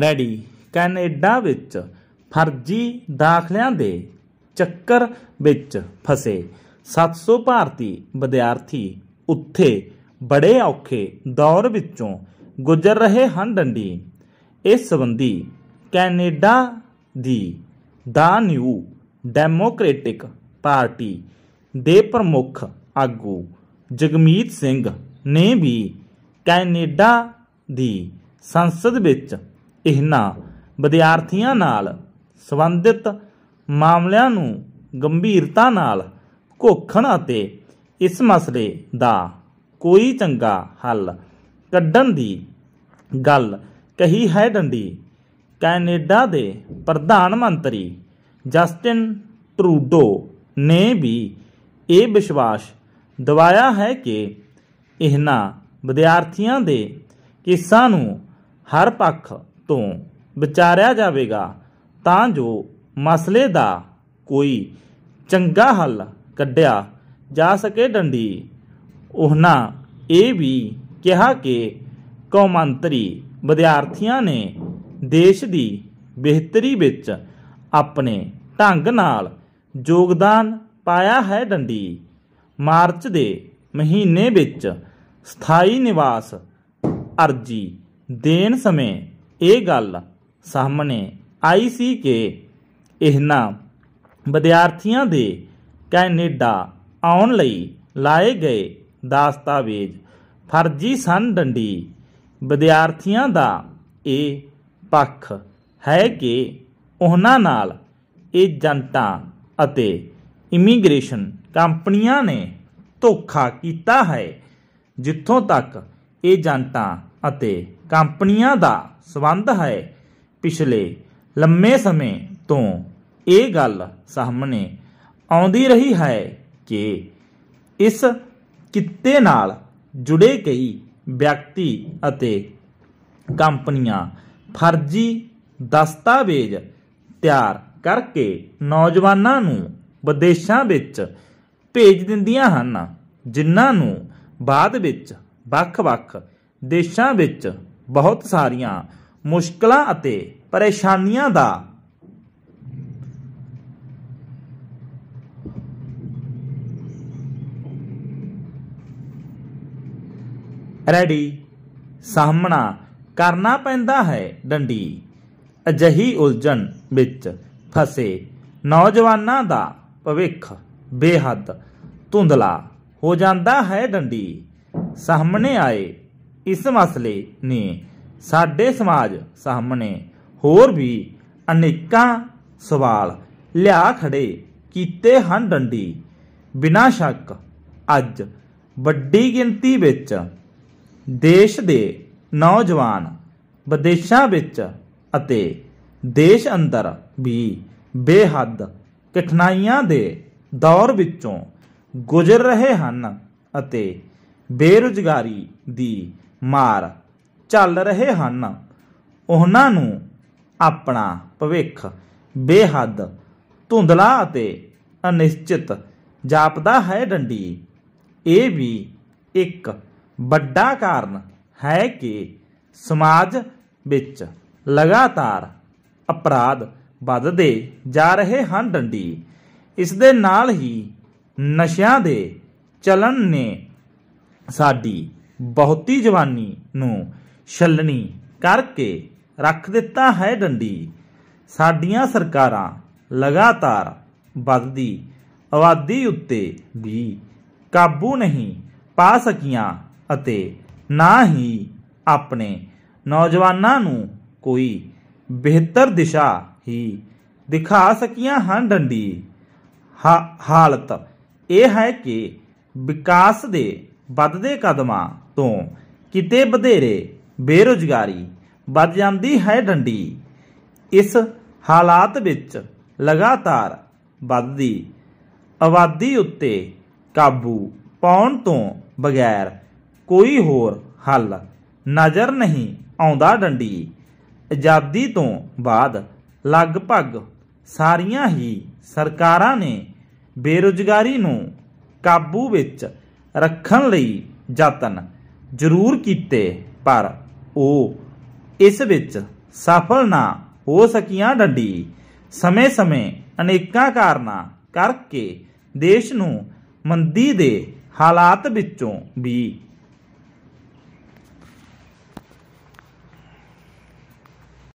ready Canada ਵਿੱਚ ਫਰਜ਼ੀ ਦਾਖਲਿਆਂ ਦੇ ਚੱਕਰ ਵਿੱਚ ਫਸੇ 700 ਭਾਰਤੀ ਵਿਦਿਆਰਥੀ ਉੱਥੇ ਬੜੇ ਔਖੇ ਦੌਰ ਵਿੱਚੋਂ ਗੁਜ਼ਰ ਰਹੇ ਹਨ ਡੰਡੀ ਇਸ ਸੰਬੰਧੀ ਕੈਨੇਡਾ ਦੀ ਦਾ ਨਿਊ ਡੈਮੋਕ੍ਰੈਟਿਕ ਪਾਰਟੀ ਦੇ ਪ੍ਰਮੁੱਖ ਆਗੂ ਜਗਮੀਤ ਸਿੰਘ ਨੇ ਵੀ ਕੈਨੇਡਾ ਦੀ ਸੰਸਦ ਵਿੱਚ ਇਹਨਾਂ ਵਿਦਿਆਰਥੀਆਂ ਨਾਲ ਸੰਬੰਧਿਤ ਮਾਮਲਿਆਂ ਨੂੰ ਗੰਭੀਰਤਾ ਨਾਲ ਕੋਖਣ ਅਤੇ ਇਸ ਮਸਲੇ ਦਾ ਕੋਈ ਚੰਗਾ ਹੱਲ ਕੱਢਣ ਦੀ ਗੱਲ ਕਹੀ ਹੈ ਡੰਡੀ ਕੈਨੇਡਾ ਦੇ ਪ੍ਰਧਾਨ ਮੰਤਰੀ ਜਸਟਿਨ ਟਰੂਡੋ ਨੇ ਵੀ ਇਹ ਵਿਸ਼ਵਾਸ ਦਵਾਇਆ ਹੈ ਕਿ ਇਹਨਾਂ ਵਿਦਿਆਰਥੀਆਂ ਦੇ ਕਿਸਾਂ ਨੂੰ ਹਰ ਪੱਖ ਤੋਂ ਵਿਚਾਰਿਆ ਜਾਵੇਗਾ ਤਾਂ ਜੋ ਮਸਲੇ ਦਾ ਕੋਈ ਚੰਗਾ ਹੱਲ ਕੱਢਿਆ ਜਾ ਸਕੇ ਡੰਡੀ ਉਹਨਾਂ ਇਹ ਵੀ ਕਿਹਾ ਕਿ ਕੌਮਾਂਤਰੀ ਵਿਦਿਆਰਥੀਆਂ ਨੇ ਦੇਸ਼ ਦੀ ਬਿਹਤਰੀ ਵਿੱਚ ਆਪਣੇ ਢੰਗ ਨਾਲ ਯੋਗਦਾਨ ਪਾਇਆ ਹੈ ਡੰਡੀ ਮਾਰਚ ਦੇ ਮਹੀਨੇ ਵਿੱਚ ਸਥਾਈ ਨਿਵਾਸ ਅਰਜੀ ਦੇਣ ਸਮੇਂ ਇਹ ਗੱਲ ਸਾਹਮਣੇ ਆਈ ਸੀ ਕਿ ਇਹਨਾਂ ਵਿਦਿਆਰਥੀਆਂ ਦੇ ਕੈਨੇਡਾ ਆਉਣ ਲਈ ਲਾਏ ਗਏ ਦਸਤਾਵੇਜ਼ ਫਰਜ਼ੀ ਸਨ ਡੰਡੀ ਵਿਦਿਆਰਥੀਆਂ ਦਾ ਇਹ ਪੱਖ ਹੈ ਕਿ ਉਹਨਾਂ ਨਾਲ ਇਹ ਜਨਤਾ ਅਤੇ ਇਮੀਗ੍ਰੇਸ਼ਨ ਕੰਪਨੀਆਂ ਨੇ ਧੋਖਾ ਕੀਤਾ ਹੈ ਜਿੱਥੋਂ ਤੱਕ ਇਹ ਜਨਤਾ ਅਤੇ ਕੰਪਨੀਆਂ ਦਾ ਸਬੰਧ ਹੈ ਪਿਛਲੇ ਲੰਮੇ ਸਮੇਂ ਤੋਂ ਇਹ ਗੱਲ ਸਾਹਮਣੇ ਆਉਂਦੀ ਰਹੀ ਹੈ ਕਿ ਇਸ ਕਿੱਤੇ ਨਾਲ ਜੁੜੇ ਕਈ ਵਿਅਕਤੀ ਅਤੇ ਕੰਪਨੀਆਂ ਫਰਜ਼ੀ ਦਸਤਾਵੇਜ਼ ਤਿਆਰ ਕਰਕੇ ਨੌਜਵਾਨਾਂ ਨੂੰ ਵਿਦੇਸ਼ਾਂ ਵਿੱਚ ਭੇਜ ਦਿੰਦੀਆਂ ਹਨ ਜਿਨ੍ਹਾਂ ਨੂੰ ਬਾਅਦ ਵਿੱਚ ਵੱਖ-ਵੱਖ ਦੇਸ਼ਾਂ ਵਿੱਚ ਬਹੁਤ ਸਾਰੀਆਂ ਮੁਸ਼ਕਲਾਂ ਅਤੇ ਪਰੇਸ਼ਾਨੀਆਂ ਦਾ ਰੈਡੀ ਸਾਹਮਣਾ ਕਰਨਾ ਪੈਂਦਾ ਹੈ ਡੰਡੀ ਅਜਹੀ ਉਲਝਣ ਵਿੱਚ ਫਸੇ ਨੌਜਵਾਨਾਂ ਦਾ ਭਵਿੱਖ ਬੇਹੱਦ ਧੁੰਦਲਾ ਹੋ ਜਾਂਦਾ ਹੈ ਡੰਡੀ ਸਾਹਮਣੇ ਆਏ ਇਸ ਮਸਲੇ ਨੇ ਸਾਡੇ ਸਮਾਜ ਸਾਹਮਣੇ ਹੋਰ ਵੀ ਅਨੇਕਾਂ ਸਵਾਲ ਲਿਆ ਖੜੇ ਕੀਤੇ ਹਨ ਡੰਡੀ ਬਿਨਾਂ ਸ਼ੱਕ ਅੱਜ ਵੱਡੀ ਗਿਣਤੀ ਵਿੱਚ ਦੇਸ਼ ਦੇ ਨੌਜਵਾਨ ਵਿਦੇਸ਼ਾਂ ਵਿੱਚ ਅਤੇ ਦੇਸ਼ ਅੰਦਰ ਵੀ ਬੇਹੱਦ ਕਠਿਨਾਈਆਂ ਦੇ ਦੌਰ ਵਿੱਚੋਂ ਗੁਜ਼ਰ ਰਹੇ ਹਨ ਅਤੇ ਬੇਰੁਜ਼ਗਾਰੀ ਦੀ ਮਾਰ ਚੱਲ ਰਹੇ ਹਨ ਉਹਨਾਂ ਨੂੰ ਆਪਣਾ ਭਵਿੱਖ ਬੇਹੱਦ ਧੁੰਦਲਾ ਅਤੇ ਅਨਿਸ਼ਚਿਤ ਜਾਪਦਾ ਹੈ ਡੰਡੀ ਇਹ ਵੀ ਇੱਕ ਵੱਡਾ ਕਾਰਨ ਹੈ ਕਿ ਸਮਾਜ ਵਿੱਚ ਲਗਾਤਾਰ ਅਪਰਾਧ ਵੱਧਦੇ ਜਾ ਰਹੇ ਹਨ ਡੰਡੀ ਇਸ ਦੇ ਨਾਲ ਹੀ ਨਸ਼ਿਆਂ ਦੇ ਚਲਨ ਨੇ ਸਾਡੀ ਬਹੁਤੀ ਜਵਾਨੀ ਨੂੰ ਛਲਣੀ ਕਰਕੇ ਰੱਖ ਦਿੱਤਾ ਹੈ ਡੰਡੀ ਸਾਡੀਆਂ ਸਰਕਾਰਾਂ ਲਗਾਤਾਰ ਵੱਧਦੀ ਆਬਾਦੀ ਉੱਤੇ ਵੀ ਕਾਬੂ ਨਹੀਂ ਪਾ ਸਕੀਆਂ ਅਤੇ ਨਾ ਹੀ ਆਪਣੇ ਨੌਜਵਾਨਾਂ ਨੂੰ ਕੋਈ ਬਿਹਤਰ ਦਿਸ਼ਾ ਹੀ ਦਿਖਾ ਸਕੀਆਂ ਹਨ ਡੰਡੀ ਹਾਲਤ ਇਹ ਹੈ ਕਿ ਵਿਕਾਸ ਦੇ ਵੱਧਦੇ ਕਦਮਾਂ ਤੋਂ ਕਿਤੇ ਵਧੇਰੇ ਬੇਰੋਜ਼ਗਾਰੀ ਵੱਧ ਜਾਂਦੀ ਹੈ ਡੰਡੀ ਇਸ ਹਾਲਾਤ ਵਿੱਚ ਲਗਾਤਾਰ ਵੱਧਦੀ ਆਬਾਦੀ ਉੱਤੇ ਕਾਬੂ ਪਾਉਣ ਤੋਂ ਬਗੈਰ ਕੋਈ ਹੋਰ ਹੱਲ ਨਜ਼ਰ ਨਹੀਂ ਆਉਂਦਾ ਡੰਡੀ ਆਜ਼ਾਦੀ ਤੋਂ ਬਾਅਦ ਲਗਭਗ ਸਾਰੀਆਂ ਹੀ ਸਰਕਾਰਾਂ ਨੇ ਬੇਰੋਜ਼ਗਾਰੀ ਨੂੰ ਕਾਬੂ ਵਿੱਚ ਰੱਖਣ ਲਈ ਯਤਨ ਜ਼ਰੂਰ ਕੀਤੇ ਪਰ ਉਹ ਇਸ ਵਿੱਚ ਸਫਲ ਨਾ ਹੋ ਸਕੀਆਂ ਡੰਡੀ ਸਮੇਂ-ਸਮੇਂ ਅਨੇਕਾਂ ਕਾਰਨਾਂ ਕਰਕੇ ਦੇਸ਼ ਨੂੰ ਮੰਦੀ ਦੇ ਹਾਲਾਤ ਵਿੱਚੋਂ ਵੀ